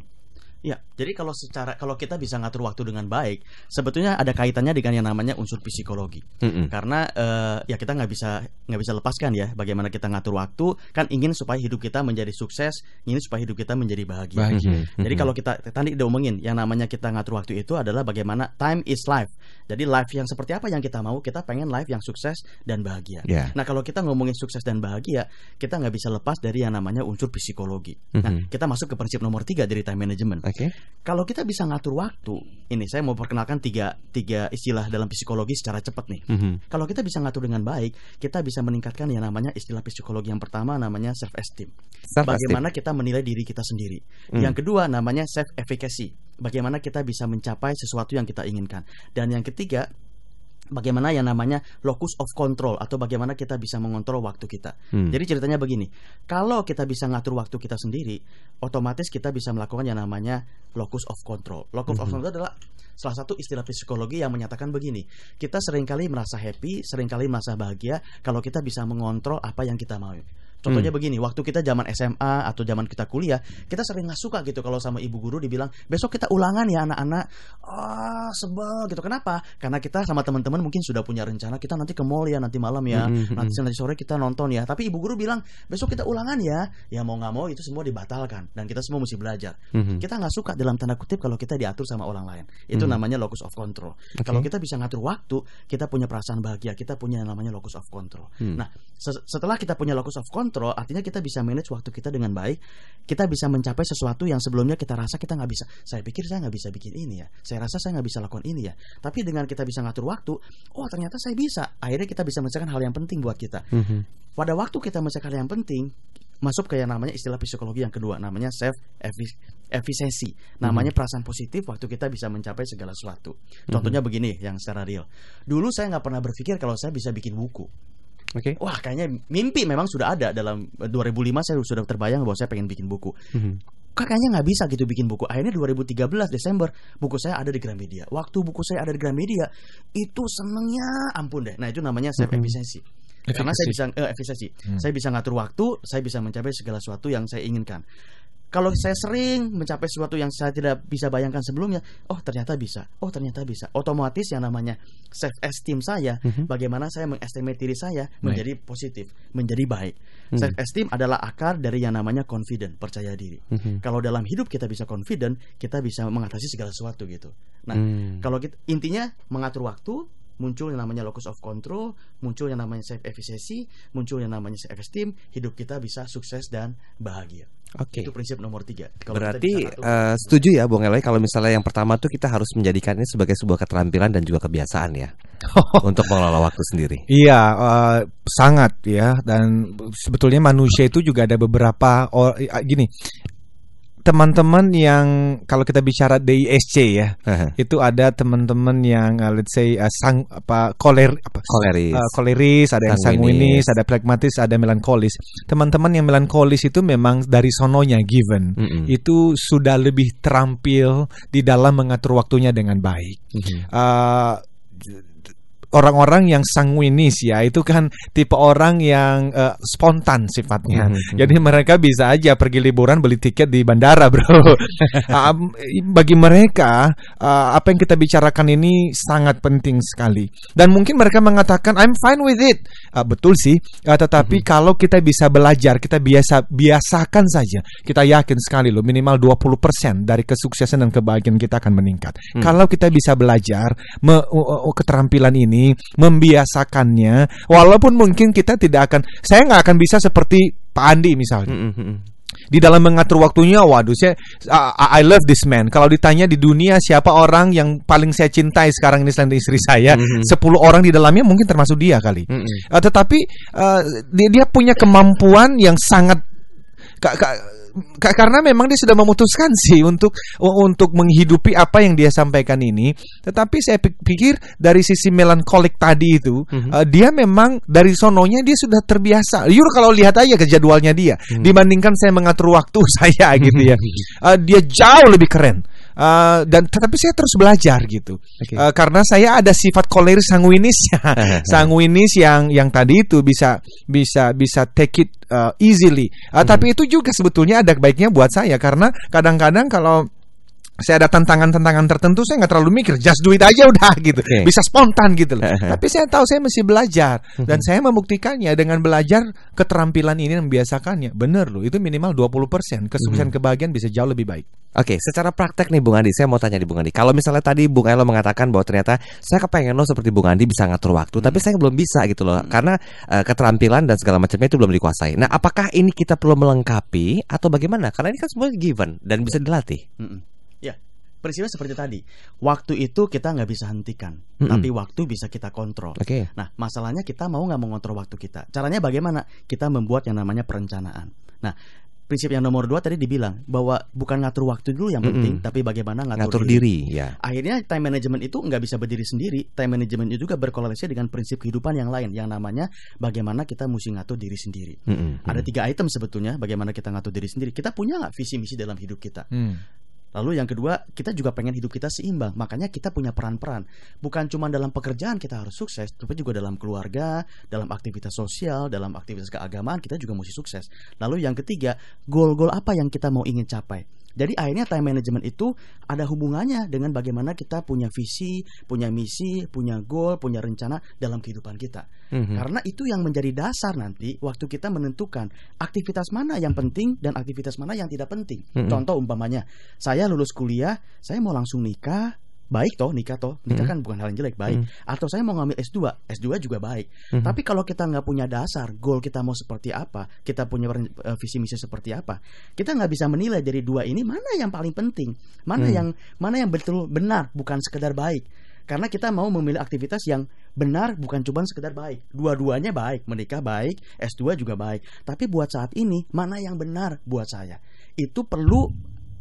Ya, jadi kalau secara kalau kita bisa ngatur waktu dengan baik, sebetulnya ada kaitannya dengan yang namanya unsur psikologi. Mm -hmm. Karena uh, ya kita nggak bisa nggak bisa lepaskan ya bagaimana kita ngatur waktu, kan ingin supaya hidup kita menjadi sukses, ingin supaya hidup kita menjadi bahagia. bahagia. Mm -hmm. Jadi kalau kita tadi udah omongin yang namanya kita ngatur waktu itu adalah bagaimana time is life. Jadi life yang seperti apa yang kita mau, kita pengen life yang sukses dan bahagia. Yeah. Nah, kalau kita ngomongin sukses dan bahagia, kita nggak bisa lepas dari yang namanya unsur psikologi. Mm -hmm. Nah, kita masuk ke prinsip nomor tiga dari time management. Okay Okay. Kalau kita bisa ngatur waktu, ini saya mau perkenalkan tiga tiga istilah dalam psikologi secara cepat nih. Mm -hmm. Kalau kita bisa ngatur dengan baik, kita bisa meningkatkan yang namanya istilah psikologi yang pertama namanya self esteem. Self -esteem. Bagaimana kita menilai diri kita sendiri. Mm. Yang kedua namanya self efficacy. Bagaimana kita bisa mencapai sesuatu yang kita inginkan. Dan yang ketiga bagaimana yang namanya locus of control atau bagaimana kita bisa mengontrol waktu kita. Hmm. Jadi ceritanya begini, kalau kita bisa ngatur waktu kita sendiri, otomatis kita bisa melakukan yang namanya locus of control. Locus hmm. of control adalah salah satu istilah psikologi yang menyatakan begini, kita seringkali merasa happy, seringkali merasa bahagia kalau kita bisa mengontrol apa yang kita mau. Contohnya hmm. begini, waktu kita zaman SMA atau zaman kita kuliah, kita sering nggak suka gitu kalau sama ibu guru dibilang besok kita ulangan ya anak-anak. Ah, oh, sebel gitu. Kenapa? Karena kita sama teman-teman mungkin sudah punya rencana kita nanti ke mall ya nanti malam ya, hmm, hmm, hmm. nanti nanti sore kita nonton ya. Tapi ibu guru bilang besok kita ulangan ya. Ya mau nggak mau itu semua dibatalkan dan kita semua mesti belajar. Hmm. Kita nggak suka dalam tanda kutip kalau kita diatur sama orang lain. Itu hmm. namanya locus of control. Okay. Kalau kita bisa ngatur waktu, kita punya perasaan bahagia, kita punya yang namanya locus of control. Hmm. Nah, setelah kita punya locus of control terkontrol, artinya kita bisa manage waktu kita dengan baik. Kita bisa mencapai sesuatu yang sebelumnya kita rasa kita nggak bisa. Saya pikir saya nggak bisa bikin ini ya. Saya rasa saya nggak bisa lakukan ini ya. Tapi dengan kita bisa ngatur waktu, oh ternyata saya bisa. Akhirnya kita bisa mencapai hal yang penting buat kita. Mm -hmm. Pada waktu kita mencapai hal yang penting, masuk ke yang namanya istilah psikologi yang kedua namanya self efficiency namanya hmm. perasaan positif waktu kita bisa mencapai segala sesuatu contohnya hmm. begini yang secara real dulu saya nggak pernah berpikir kalau saya bisa bikin buku Oke. Okay. Wah, kayaknya mimpi memang sudah ada dalam 2005 eh, saya sudah terbayang bahwa saya pengen bikin buku. Mm -hmm kayaknya nggak bisa gitu bikin buku. Akhirnya 2013 Desember buku saya ada di Gramedia. Waktu buku saya ada di Gramedia itu senengnya ampun deh. Nah itu namanya self mhm. efficiency. Mm -hmm. Karena saya bisa eh, efisiensi, hmm. saya bisa ngatur waktu, saya bisa mencapai segala sesuatu yang saya inginkan kalau saya sering mencapai sesuatu yang saya tidak bisa bayangkan sebelumnya, oh ternyata bisa, oh ternyata bisa. Otomatis yang namanya self esteem saya, mm-hmm. bagaimana saya mengestimate diri saya baik. menjadi positif, menjadi baik. mm Self esteem adalah akar dari yang namanya confident, percaya diri. Mm-hmm. Kalau dalam hidup kita bisa confident, kita bisa mengatasi segala sesuatu gitu. Nah, mm. kalau kita, intinya mengatur waktu, muncul yang namanya locus of control, muncul yang namanya self efficiency, muncul yang namanya self esteem, hidup kita bisa sukses dan bahagia. Oke. Okay. Itu prinsip nomor tiga. Kalau Berarti uh, setuju ya Bung Eloy kalau misalnya yang pertama tuh kita harus menjadikannya sebagai sebuah keterampilan dan juga kebiasaan ya untuk mengelola waktu sendiri. Iya, uh, sangat ya dan sebetulnya manusia itu juga ada beberapa or, uh, gini teman-teman yang kalau kita bicara DISC ya, uh-huh. itu ada teman-teman yang uh, let's say uh, sang apa koler apa koleris, uh, koleris ada yang sanguinis, sanguinis, ada pragmatis, ada melankolis. Teman-teman yang melankolis itu memang dari sononya given, mm -hmm. itu sudah lebih terampil di dalam mengatur waktunya dengan baik. Mm -hmm. uh, orang-orang yang sanguinis ya itu kan tipe orang yang uh, spontan sifatnya. Mm-hmm. Jadi mereka bisa aja pergi liburan beli tiket di bandara, Bro. uh, bagi mereka uh, apa yang kita bicarakan ini sangat penting sekali. Dan mungkin mereka mengatakan I'm fine with it. Uh, betul sih, uh, tetapi mm-hmm. kalau kita bisa belajar, kita biasa biasakan saja. Kita yakin sekali loh minimal 20% dari kesuksesan dan kebahagiaan kita akan meningkat. Mm. Kalau kita bisa belajar me, uh, uh, keterampilan ini ini, membiasakannya, walaupun mungkin kita tidak akan, saya nggak akan bisa seperti Pak Andi misalnya. Mm -hmm di dalam mengatur waktunya waduh saya I, I love this man kalau ditanya di dunia siapa orang yang paling saya cintai sekarang ini selain istri saya mm-hmm. 10 orang di dalamnya mungkin termasuk dia kali mm-hmm. uh, tetapi uh, dia, dia punya kemampuan yang sangat karena memang dia sudah memutuskan sih untuk untuk menghidupi apa yang dia sampaikan ini. Tetapi saya pikir dari sisi melankolik tadi itu, mm-hmm. uh, dia memang dari sononya dia sudah terbiasa. Yur kalau lihat aja ke jadwalnya dia mm-hmm. dibandingkan saya mengatur waktu saya gitu ya. Uh, dia jauh lebih keren uh, dan tetapi saya terus belajar gitu okay. uh, eh, karena saya ada sifat koleris sanguinis sanguinis yang yang tadi itu bisa bisa bisa take it uh, easily uh, hmm. tapi itu juga sebetulnya ada baiknya buat saya karena kadang-kadang kalau saya ada tantangan-tantangan tertentu saya nggak terlalu mikir just do it aja udah gitu okay. bisa spontan gitu loh tapi saya tahu saya mesti belajar hmm. dan saya membuktikannya dengan belajar keterampilan ini dan membiasakannya bener loh itu minimal 20% kesuksesan hmm. kebahagiaan bisa jauh lebih baik Oke, okay, secara praktek nih Bung Andi, saya mau tanya di Bung Andi. Kalau misalnya tadi Bung Elo mengatakan bahwa ternyata saya kepengen lo seperti Bung Andi bisa ngatur waktu, hmm. tapi saya belum bisa gitu loh, hmm. karena uh, keterampilan dan segala macamnya itu belum dikuasai. Nah, apakah ini kita perlu melengkapi atau bagaimana? Karena ini kan semua given dan bisa dilatih. Hmm. Ya, prinsipnya seperti tadi. Waktu itu kita nggak bisa hentikan, mm-hmm. tapi waktu bisa kita kontrol. Okay. Nah, masalahnya kita mau nggak mengontrol waktu kita. Caranya bagaimana? Kita membuat yang namanya perencanaan. Nah, prinsip yang nomor dua tadi dibilang bahwa bukan ngatur waktu dulu yang penting, mm -hmm. tapi bagaimana ngatur, ngatur diri. diri. Ya. Akhirnya time management itu nggak bisa berdiri sendiri. Time management itu juga berkolaborasi dengan prinsip kehidupan yang lain, yang namanya bagaimana kita mesti ngatur diri sendiri. Mm -hmm. Ada tiga item sebetulnya bagaimana kita ngatur diri sendiri. Kita punya nggak visi misi dalam hidup kita? Mm. Lalu yang kedua, kita juga pengen hidup kita seimbang. Makanya kita punya peran-peran. Bukan cuma dalam pekerjaan kita harus sukses, tapi juga dalam keluarga, dalam aktivitas sosial, dalam aktivitas keagamaan kita juga mesti sukses. Lalu yang ketiga, goal-goal apa yang kita mau ingin capai? Jadi akhirnya time management itu ada hubungannya dengan bagaimana kita punya visi, punya misi, punya goal, punya rencana dalam kehidupan kita. Mm-hmm. Karena itu yang menjadi dasar nanti waktu kita menentukan aktivitas mana yang penting dan aktivitas mana yang tidak penting. Mm-hmm. Contoh umpamanya, saya lulus kuliah, saya mau langsung nikah baik toh nikah toh nikah hmm. kan bukan hal yang jelek baik hmm. atau saya mau ngambil S2 S2 juga baik hmm. tapi kalau kita nggak punya dasar goal kita mau seperti apa kita punya e, visi misi seperti apa kita nggak bisa menilai dari dua ini mana yang paling penting mana hmm. yang mana yang betul benar bukan sekedar baik karena kita mau memilih aktivitas yang benar bukan cuma sekedar baik dua-duanya baik menikah baik S2 juga baik tapi buat saat ini mana yang benar buat saya itu perlu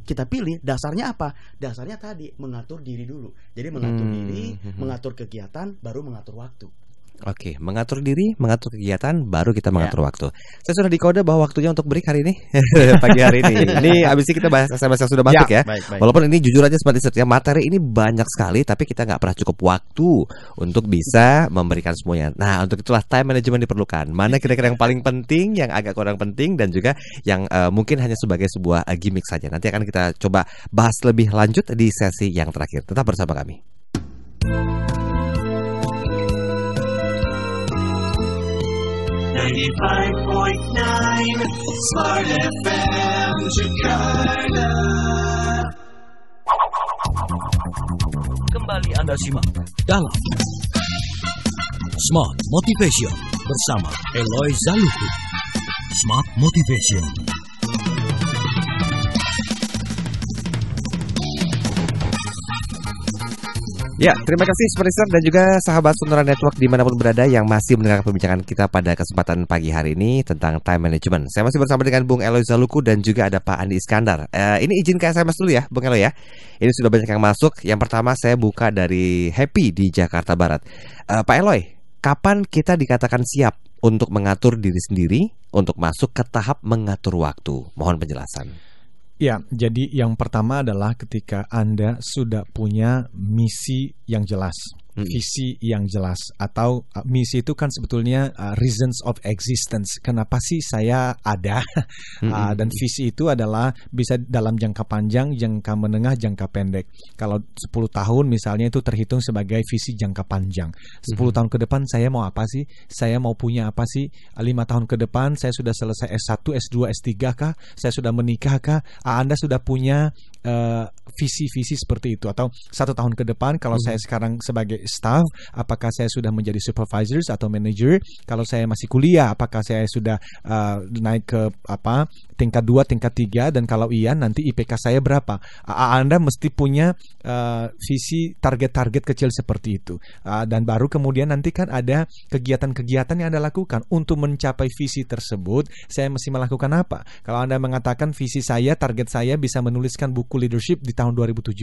kita pilih dasarnya apa? Dasarnya tadi mengatur diri dulu. Jadi mengatur hmm. diri, hmm, hmm. mengatur kegiatan, baru mengatur waktu. Oke, okay. mengatur diri, mengatur kegiatan, baru kita mengatur yeah. waktu. Saya sudah dikode bahwa waktunya untuk break hari ini, pagi hari ini. Ini habis ini kita bahas SMS yang sudah ya, masuk yeah, ya. Baik, baik. Walaupun ini jujur aja seperti setiap materi ini banyak sekali, tapi kita nggak pernah cukup waktu untuk bisa memberikan semuanya. Nah, untuk itulah time management diperlukan. Mana kira-kira yang paling penting, yang agak kurang penting, dan juga yang uh, mungkin hanya sebagai sebuah uh, gimmick saja. Nanti akan kita coba bahas lebih lanjut di sesi yang terakhir. Tetap bersama kami. 95.9 Smart FM Jakarta. Kembali Anda simak dalam Smart Motivation bersama Eloy Zaluhu. Smart Motivation Ya, terima kasih Sprinter dan juga sahabat Sonora Network dimanapun berada yang masih mendengarkan perbincangan kita pada kesempatan pagi hari ini tentang time management. Saya masih bersama dengan Bung Eloy Zaluku dan juga ada Pak Andi Iskandar. Eh, ini izin ke SMS dulu ya, Bung Eloy ya. Ini sudah banyak yang masuk. Yang pertama saya buka dari Happy di Jakarta Barat. Eh, Pak Eloy, kapan kita dikatakan siap untuk mengatur diri sendiri untuk masuk ke tahap mengatur waktu? Mohon penjelasan. Ya, jadi yang pertama adalah ketika Anda sudah punya misi yang jelas visi yang jelas atau uh, misi itu kan sebetulnya uh, reasons of existence kenapa sih saya ada mm -hmm. dan visi itu adalah bisa dalam jangka panjang jangka menengah jangka pendek kalau 10 tahun misalnya itu terhitung sebagai visi jangka panjang 10 -hmm. tahun ke depan saya mau apa sih saya mau punya apa sih 5 uh, tahun ke depan saya sudah selesai S1 S2 S3 kah saya sudah menikah kah uh, Anda sudah punya uh, visi-visi uh, seperti itu atau satu tahun ke depan kalau -hmm. saya sekarang sebagai staff, apakah saya sudah menjadi supervisors atau manager? Kalau saya masih kuliah, apakah saya sudah uh, naik ke apa tingkat 2, tingkat 3 dan kalau iya nanti IPK saya berapa? Anda mesti punya uh, visi target-target kecil seperti itu. Uh, dan baru kemudian nanti kan ada kegiatan-kegiatan yang Anda lakukan untuk mencapai visi tersebut, saya mesti melakukan apa? Kalau Anda mengatakan visi saya, target saya bisa menuliskan buku leadership di tahun 2017,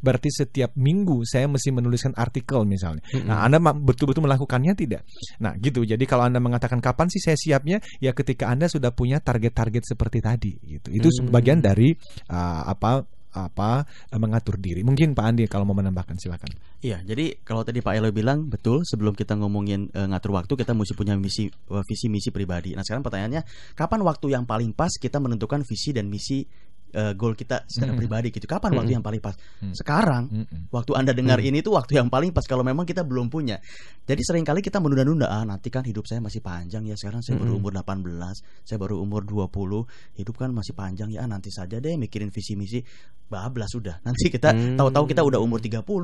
berarti setiap minggu saya mesti menuliskan artikel artikel misalnya. Mm-hmm. Nah, Anda betul-betul melakukannya tidak? Nah, gitu. Jadi kalau Anda mengatakan kapan sih saya siapnya? Ya ketika Anda sudah punya target-target seperti tadi gitu. Itu mm-hmm. bagian mm. dari uh, apa apa mengatur diri. Mungkin Pak Andi kalau mau menambahkan silakan. Iya, jadi kalau tadi Pak Elo bilang betul sebelum kita ngomongin e, ngatur waktu kita mesti punya misi eh, visi misi pribadi. Nah, sekarang pertanyaannya kapan waktu yang paling pas kita menentukan visi dan misi uh, goal kita secara mm pribadi gitu. Kapan mm waktu hmm. yang paling pas? mm Sekarang. mm Waktu Anda dengar mm ini tuh waktu yang paling pas kalau memang kita belum punya. Jadi seringkali kita menunda-nunda, ah nanti kan hidup saya masih panjang ya. Sekarang saya mm baru hmm. umur 18, saya baru umur 20, hidup kan masih panjang ya. Ah, nanti saja deh mikirin visi misi. Bablas sudah. Nanti kita mm tahu-tahu kita udah umur 30, hmm.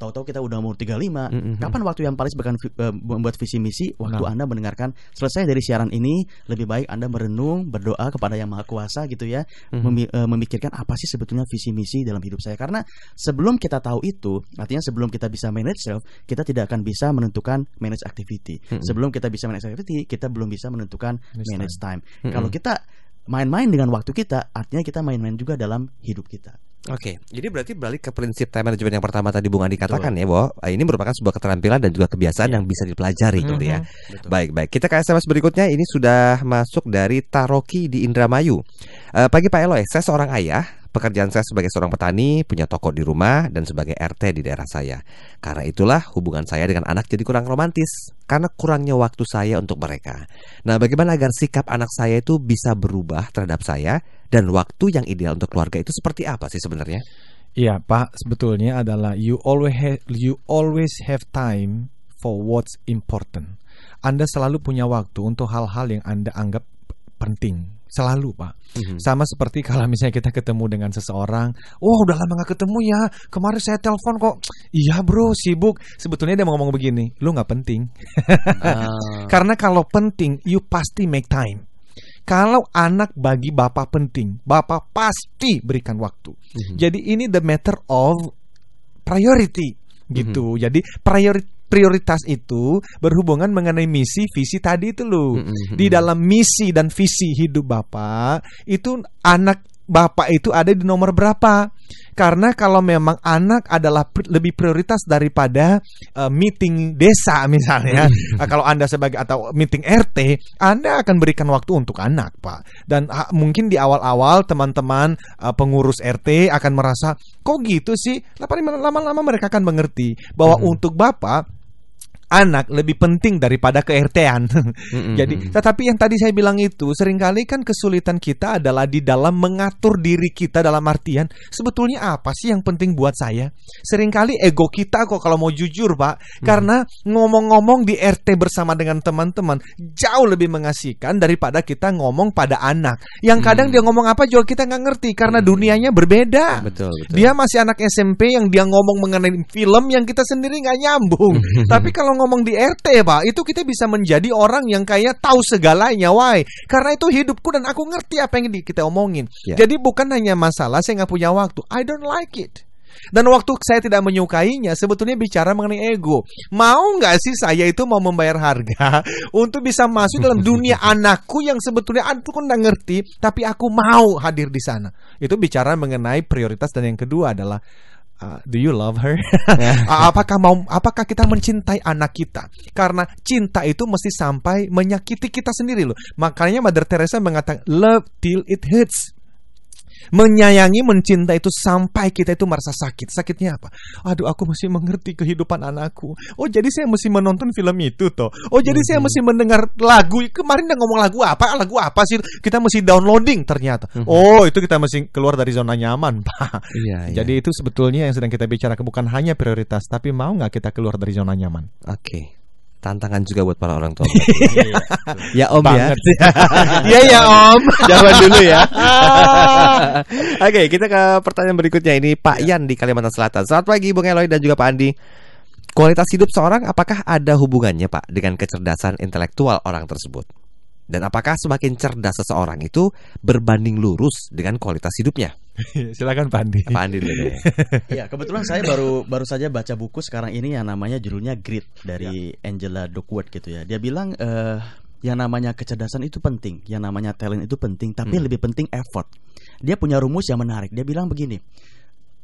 tahu-tahu kita udah umur 35. Mm-hmm. Kapan waktu yang paling bahkan eh, membuat visi misi? Waktu nah. Anda mendengarkan selesai dari siaran ini, lebih baik Anda merenung, berdoa kepada Yang Maha Kuasa gitu ya. Mm-hmm uh, memikirkan apa sih sebetulnya visi misi dalam hidup saya karena sebelum kita tahu itu artinya sebelum kita bisa manage self kita tidak akan bisa menentukan manage activity -hmm. sebelum kita bisa manage activity kita belum bisa menentukan manage, manage time, time. -hmm. kalau kita main-main dengan waktu kita artinya kita main-main juga dalam hidup kita Oke, okay. jadi berarti balik ke prinsip time management yang pertama tadi Bung Andi katakan Betul. ya bahwa eh, ini merupakan sebuah keterampilan dan juga kebiasaan yeah. yang bisa dipelajari mm -hmm. gitu mm-hmm. ya. Baik, baik. Kita ke SMS berikutnya. Ini sudah masuk dari Taroki di Indramayu. Uh, pagi Pak Eloy, saya seorang ayah. Pekerjaan saya sebagai seorang petani, punya toko di rumah dan sebagai RT di daerah saya. Karena itulah hubungan saya dengan anak jadi kurang romantis karena kurangnya waktu saya untuk mereka. Nah, bagaimana agar sikap anak saya itu bisa berubah terhadap saya dan waktu yang ideal untuk keluarga itu seperti apa sih sebenarnya? Iya, Pak, sebetulnya adalah you always have, you always have time for what's important. Anda selalu punya waktu untuk hal-hal yang Anda anggap penting selalu pak mm-hmm. sama seperti kalau misalnya kita ketemu dengan seseorang oh udah lama nggak ketemu ya kemarin saya telepon kok iya bro sibuk sebetulnya dia mau ngomong begini lu nggak penting uh. karena kalau penting you pasti make time kalau anak bagi bapak penting, bapak pasti berikan waktu. Mm -hmm. Jadi ini the matter of priority mhm. gitu. Mm -hmm. Jadi priority prioritas itu berhubungan mengenai misi visi tadi itu loh. Mm -hmm. Di mhm. dalam misi dan visi hidup Bapak itu anak bapak itu ada di nomor berapa. Karena kalau memang anak adalah lebih prioritas daripada uh, meeting desa misalnya, uh, kalau Anda sebagai atau meeting RT, Anda akan berikan waktu untuk anak, Pak. Dan uh, mungkin di awal-awal teman-teman uh, pengurus RT akan merasa, "Kok gitu sih?" Lama-lama mereka akan mengerti bahwa hmm. untuk Bapak anak lebih penting daripada ke RT-an. mm Jadi, tetapi yang tadi saya bilang itu seringkali kan kesulitan kita adalah di dalam mengatur diri kita dalam artian sebetulnya apa sih yang penting buat saya? Seringkali ego kita kok kalau mau jujur, Pak, mm. karena ngomong-ngomong di RT bersama dengan teman-teman jauh lebih mengasihkan daripada kita ngomong pada anak. Yang mm. kadang dia ngomong apa juga kita nggak ngerti karena mm. dunianya berbeda. Betul, betul. Dia masih anak SMP yang dia ngomong mengenai film yang kita sendiri nggak nyambung. Tapi kalau ngomong di RT pak itu kita bisa menjadi orang yang kayaknya tahu segalanya why karena itu hidupku dan aku ngerti apa yang kita omongin yeah. jadi bukan hanya masalah saya nggak punya waktu I don't like it dan waktu saya tidak menyukainya, sebetulnya bicara mengenai ego. Mau nggak sih saya itu mau membayar harga untuk bisa masuk dalam dunia anakku yang sebetulnya aku kan nggak ngerti, tapi aku mau hadir di sana. Itu bicara mengenai prioritas dan yang kedua adalah uh, do you love her? Ah, apakah mau apakah kita mencintai anak kita? Karena cinta itu mesti sampai menyakiti kita sendiri loh. Makanya Mother Teresa mengatakan love till it hurts. Menyayangi, mencintai itu sampai kita itu merasa sakit. Sakitnya apa? Aduh, aku masih mengerti kehidupan anakku. Oh, jadi saya mesti menonton film itu toh. Oh, jadi mm-hmm. saya mhm. mesti mendengar lagu. Kemarin udah ngomong lagu apa? Lagu apa sih? Kita mesti downloading ternyata. Mm-hmm. Oh, itu kita mesti keluar dari zona nyaman, Pak. Iya, iya, jadi itu sebetulnya yang sedang kita bicarakan bukan hanya prioritas, tapi mau nggak kita keluar dari zona nyaman? Oke. Okay tantangan juga buat para orang tua. Iya, iya. ya Om ya. Iya ya Om. jawab dulu ya. Oke, okay, kita ke pertanyaan berikutnya ini Pak iya. Yan di Kalimantan Selatan. Selamat pagi Bung Eloy dan juga Pak Andi. Kualitas hidup seorang apakah ada hubungannya Pak dengan kecerdasan intelektual orang tersebut? Dan apakah semakin cerdas seseorang itu berbanding lurus dengan kualitas hidupnya? Silakan Pak Andi. Pak Andi dulu Iya, ya, kebetulan saya baru baru saja baca buku sekarang ini yang namanya judulnya Grit dari ya. Angela Duckworth gitu ya. Dia bilang uh, yang namanya kecerdasan itu penting, yang namanya talent itu penting, tapi hmm. lebih penting effort. Dia punya rumus yang menarik. Dia bilang begini.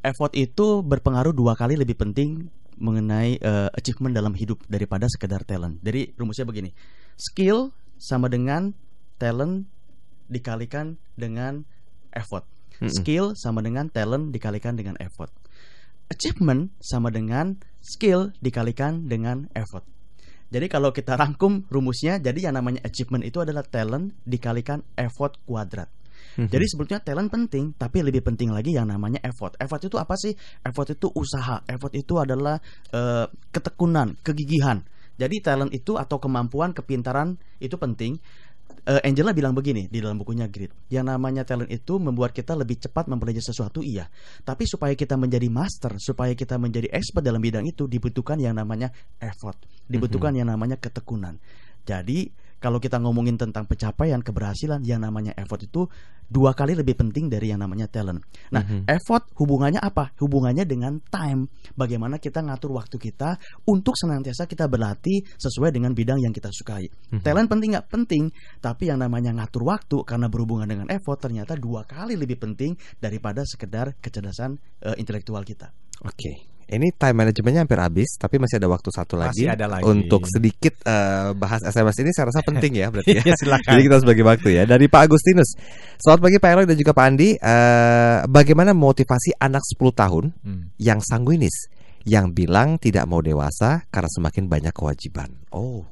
Effort itu berpengaruh dua kali lebih penting mengenai uh, achievement dalam hidup daripada sekedar talent. Jadi rumusnya begini. Skill sama dengan talent dikalikan dengan effort. Mm -mm. Skill sama dengan talent dikalikan dengan effort. Achievement sama dengan skill dikalikan dengan effort. Jadi kalau kita rangkum rumusnya, jadi yang namanya achievement itu adalah talent dikalikan effort kuadrat. Mm -hmm. Jadi sebetulnya talent penting, tapi lebih penting lagi yang namanya effort. Effort itu apa sih? Effort itu usaha. Effort itu adalah uh, ketekunan, kegigihan. Jadi talent itu atau kemampuan, kepintaran itu penting uh, Angela bilang begini di dalam bukunya Grit, yang namanya talent itu membuat kita lebih cepat mempelajari sesuatu iya, tapi supaya kita menjadi master, supaya kita menjadi expert dalam bidang itu dibutuhkan yang namanya effort, dibutuhkan mm -hmm. yang namanya ketekunan. Jadi kalau kita ngomongin tentang pencapaian keberhasilan yang namanya effort itu dua kali lebih penting dari yang namanya talent. Nah, mm-hmm. effort hubungannya apa? Hubungannya dengan time. Bagaimana kita ngatur waktu kita untuk senantiasa kita berlatih sesuai dengan bidang yang kita sukai. Mm-hmm. Talent penting nggak penting, tapi yang namanya ngatur waktu karena berhubungan dengan effort ternyata dua kali lebih penting daripada sekedar kecerdasan uh, intelektual kita. Oke. Okay ini time manajemennya hampir habis, tapi masih ada waktu satu lagi, ada lagi. untuk sedikit uh, bahas SMS ini. Saya rasa penting ya, berarti ya. Iya, silakan. Jadi kita harus bagi waktu ya. Dari Pak Agustinus, selamat pagi Pak Eroy dan juga Pak Andi. Uh, bagaimana motivasi anak 10 tahun hmm. yang sanguinis, yang bilang tidak mau dewasa karena semakin banyak kewajiban? Oh,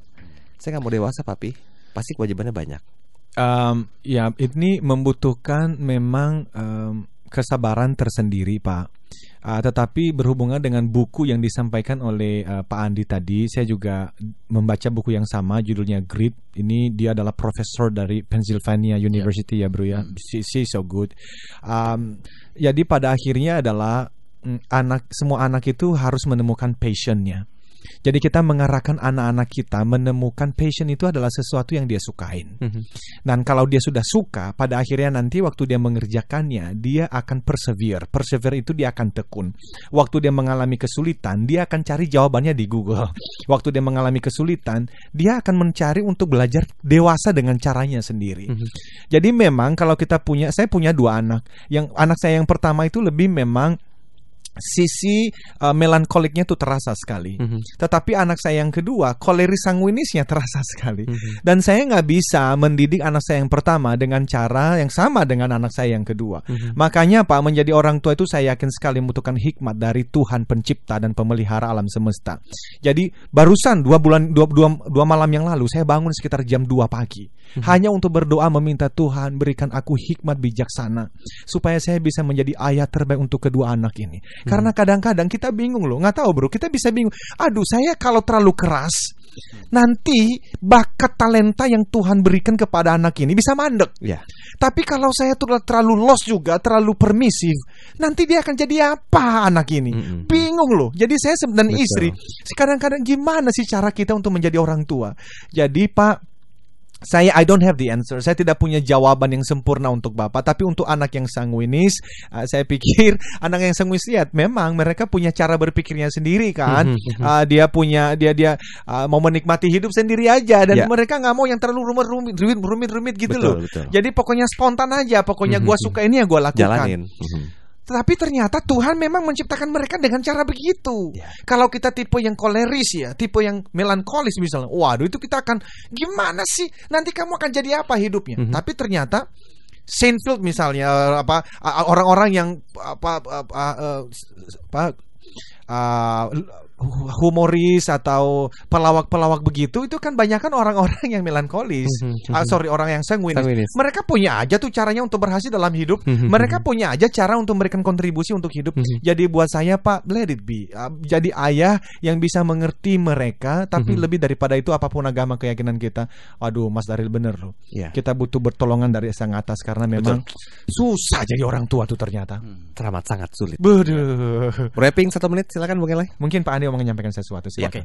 saya nggak mau dewasa, papi. Pasti kewajibannya banyak. Um, ya, ini membutuhkan memang. Um, kesabaran tersendiri, Pak. Uh, tetapi berhubungan dengan buku yang disampaikan oleh uh, Pak Andi tadi, saya juga membaca buku yang sama, judulnya Grip. Ini dia adalah profesor dari Pennsylvania ya. University yeah. ya, Bro ya. Mm. She, she's so good. Um, jadi pada akhirnya adalah mm, anak semua anak itu harus menemukan passionnya. Jadi kita mengarahkan anak-anak kita menemukan passion itu adalah sesuatu yang dia sukain. Mm -hmm. Dan kalau dia sudah suka, pada akhirnya nanti waktu dia mengerjakannya, dia akan persevere. Persevere itu dia akan tekun. Waktu dia mengalami kesulitan, dia akan cari jawabannya di Google. Waktu dia mengalami kesulitan, dia akan mencari untuk belajar dewasa dengan caranya sendiri. Mm -hmm. Jadi memang kalau kita punya, saya punya dua anak. Yang anak saya yang pertama itu lebih memang sisi uh, melankoliknya itu terasa sekali. Mm -hmm. Tetapi anak saya yang kedua, koleri sanguinisnya terasa sekali. Mm -hmm. Dan saya nggak bisa mendidik anak saya yang pertama dengan cara yang sama dengan anak saya yang kedua. Mm -hmm. Makanya Pak, menjadi orang tua itu saya yakin sekali membutuhkan hikmat dari Tuhan pencipta dan pemelihara alam semesta. Jadi barusan dua bulan dua, dua, dua malam yang lalu saya bangun sekitar jam 2 pagi Mhm. hanya untuk berdoa meminta Tuhan berikan aku hikmat bijaksana supaya saya bisa menjadi ayah terbaik untuk kedua anak ini. Hmm. Karena kadang-kadang kita bingung loh, nggak tahu bro, kita bisa bingung. Aduh, saya kalau terlalu keras mhm. nanti bakat talenta yang Tuhan berikan kepada anak ini bisa mandek. Ya. Tapi kalau saya terlalu los juga, terlalu permisif, nanti dia akan jadi apa anak ini? -hmm. Bingung loh. Jadi saya dan istri, sekarang kadang gimana sih cara kita untuk menjadi orang tua? Jadi Pak, saya I don't have the answer. Saya tidak punya jawaban yang sempurna untuk Bapak, tapi untuk anak yang sanguinis, uh, saya pikir anak yang sanguinis ya memang mereka punya cara berpikirnya sendiri kan. uh, dia punya dia dia uh, mau menikmati hidup sendiri aja dan yeah. mereka nggak mau yang terlalu rumit rumit rumit rumit gitu betul, loh. Betul. Jadi pokoknya spontan aja, pokoknya mhm, gua suka ini ya gua lakukan. Jalanin. Tetapi ternyata Tuhan memang menciptakan mereka dengan cara begitu. Yeah. Kalau kita tipe yang koleris ya, tipe yang melankolis misalnya, waduh itu kita akan gimana sih? Nanti kamu akan jadi apa hidupnya? Mm -hmm. Tapi ternyata Saintfield misalnya eh, apa orang-orang yang apa apa, apa, eh, apa apa ah, humoris atau pelawak-pelawak begitu itu kan banyak kan orang-orang yang melankolis. Mhm, mhm. ah, sorry orang yang sanguinis. sanguinis. Mereka punya aja tuh caranya untuk berhasil dalam hidup. Mhm, mereka punya aja cara untuk memberikan kontribusi untuk hidup. Jadi buat saya Pak, let it be. Ah, jadi ayah yang bisa mengerti mereka tapi lebih daripada itu apapun agama keyakinan kita. aduh Mas Daril bener loh. Yeah. Kita butuh pertolongan dari sang atas karena memang Betul. susah jadi orang tua tuh ternyata. Hmm. Teramat sangat sulit. Beduh. Wrapping satu menit silakan mungkin lagi Mungkin Pak Andi mau menyampaikan sesuatu sih. Oke. Okay.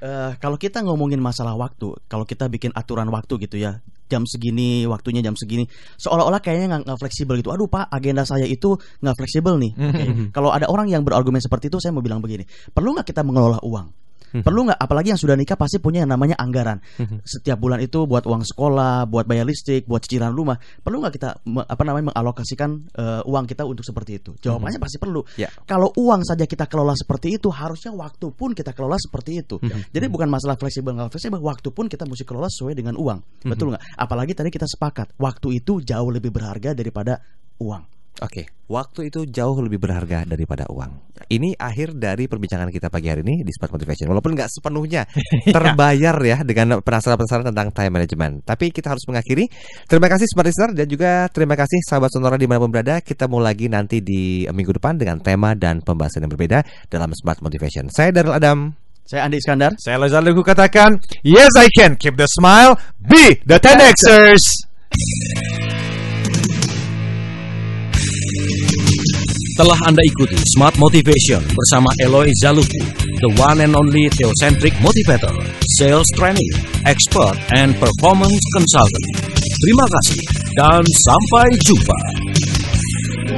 Uh, eh, kalau kita ngomongin masalah waktu, kalau kita bikin aturan waktu gitu ya, jam segini waktunya jam segini, seolah-olah kayaknya nggak fleksibel gitu. Aduh pak, agenda saya itu nggak fleksibel nih. Okay. kalau ada orang yang berargumen seperti itu, saya mau bilang begini, perlu nggak kita mengelola uang? Hmm. Perlu nggak? Apalagi yang sudah nikah pasti punya yang namanya anggaran. Hmm. Setiap bulan itu buat uang sekolah, buat bayar listrik, buat cicilan rumah. Perlu nggak kita apa namanya mengalokasikan uh, uang kita untuk seperti itu? Jawabannya hmm. pasti perlu. Yeah. Kalau uang saja kita kelola seperti itu, harusnya waktu pun kita kelola seperti itu. Hmm. Jadi hmm. bukan masalah fleksibel nggak fleksibel, waktu pun kita mesti kelola sesuai dengan uang. Hmm. Betul nggak? Apalagi tadi kita sepakat, waktu itu jauh lebih berharga daripada uang. Oke, okay. waktu itu jauh lebih berharga daripada uang. Ini akhir dari perbincangan kita pagi hari ini di Smart Motivation. Walaupun nggak sepenuhnya iya. terbayar ya dengan penasaran-penasaran tentang time management. Tapi kita harus mengakhiri. Terima kasih Smart Listener dan juga terima kasih sahabat sonora dimanapun berada. Kita mau lagi nanti di minggu depan dengan tema dan pembahasan yang berbeda dalam Smart Motivation. Saya Darul Adam. Saya Andi Iskandar. Saya Lazar Lugu katakan, Yes I can, keep the smile, be the 10 Xers. Telah Anda ikuti Smart Motivation bersama Eloy Zaluku, the one and only theocentric motivator, sales training expert, and performance consultant. Terima kasih dan sampai jumpa.